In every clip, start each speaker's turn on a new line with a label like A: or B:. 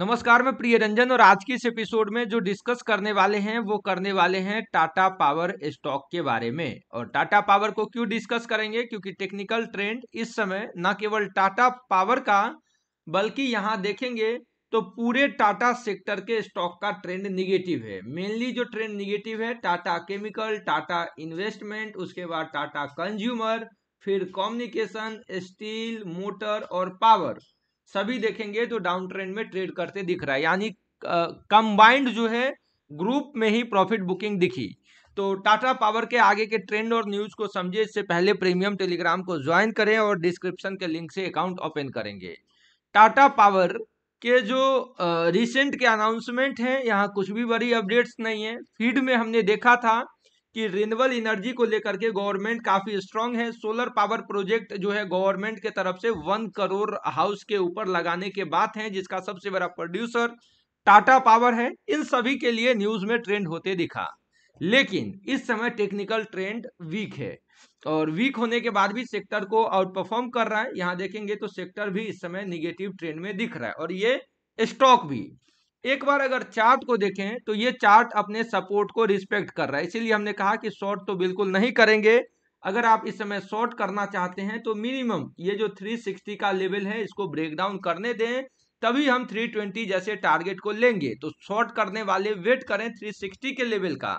A: नमस्कार मैं प्रिय रंजन और आज के इस एपिसोड में जो डिस्कस करने वाले हैं वो करने वाले हैं टाटा पावर स्टॉक के बारे में और टाटा पावर को क्यों डिस्कस करेंगे क्योंकि टेक्निकल ट्रेंड इस समय न केवल टाटा पावर का बल्कि यहाँ देखेंगे तो पूरे टाटा सेक्टर के स्टॉक का ट्रेंड निगेटिव है मेनली जो ट्रेंड निगेटिव है टाटा केमिकल टाटा इन्वेस्टमेंट उसके बाद टाटा कंज्यूमर फिर कम्युनिकेशन स्टील मोटर और पावर सभी देखेंगे तो डाउन ट्रेंड में ट्रेड करते दिख रहा है यानी कंबाइंड जो है ग्रुप में ही प्रॉफिट बुकिंग दिखी तो टाटा पावर के आगे के ट्रेंड और न्यूज को समझे इससे पहले प्रीमियम टेलीग्राम को ज्वाइन करें और डिस्क्रिप्शन के लिंक से अकाउंट ओपन करेंगे टाटा पावर के जो रिसेंट के अनाउंसमेंट हैं यहाँ कुछ भी बड़ी अपडेट्स नहीं है फीड में हमने देखा था कि रिन्यूएबल एनर्जी को लेकर के गवर्नमेंट काफी स्ट्रांग है सोलर पावर प्रोजेक्ट जो है गवर्नमेंट के तरफ से वन करोड़ हाउस के ऊपर लगाने के बात है जिसका सबसे बड़ा प्रोड्यूसर टाटा पावर है इन सभी के लिए न्यूज में ट्रेंड होते दिखा लेकिन इस समय टेक्निकल ट्रेंड वीक है और वीक होने के बाद भी सेक्टर को आउट परफॉर्म कर रहा है यहां देखेंगे तो सेक्टर भी इस समय निगेटिव ट्रेंड में दिख रहा है और ये स्टॉक भी एक बार अगर चार्ट को देखें तो ये चार्ट अपने सपोर्ट को रिस्पेक्ट कर रहा है इसीलिए हमने कहा कि शॉर्ट तो बिल्कुल नहीं करेंगे अगर आप इस समय शॉर्ट करना चाहते हैं तो मिनिमम ये जो 360 का लेवल है इसको ब्रेक डाउन करने दें तभी हम 320 जैसे टारगेट को लेंगे तो शॉर्ट करने वाले वेट करें 360 के लेवल का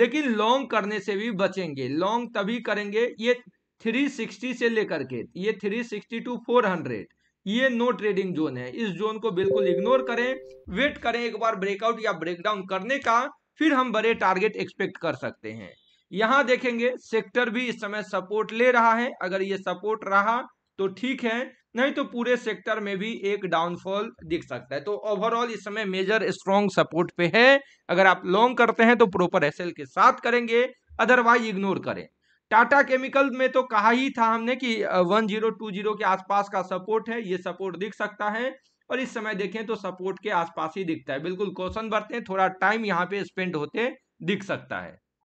A: लेकिन लॉन्ग करने से भी बचेंगे लॉन्ग तभी करेंगे ये 360 से लेकर के ये 360 टू हंड्रेड ये नो ट्रेडिंग जोन है इस जोन को बिल्कुल इग्नोर करें वेट करें एक बार ब्रेकआउट या ब्रेकडाउन करने का फिर हम बड़े टारगेट एक्सपेक्ट कर सकते हैं यहां देखेंगे सेक्टर भी इस समय सपोर्ट ले रहा है अगर ये सपोर्ट रहा तो ठीक है नहीं तो पूरे सेक्टर में भी एक डाउनफॉल दिख सकता है तो ओवरऑल इस समय मेजर स्ट्रॉन्ग सपोर्ट पे है अगर आप लॉन्ग करते हैं तो प्रॉपर एसएल के साथ करेंगे अदरवाइज इग्नोर करें टाटा केमिकल में तो कहा ही था हमने कि 1020 के आसपास का सपोर्ट है ये सपोर्ट दिख सकता है और इस समय देखें तो सपोर्ट के आसपास ही दिखता है बिल्कुल क्वेश्चन बढ़ते हैं थोड़ा टाइम यहाँ पे स्पेंड होते दिख सकता है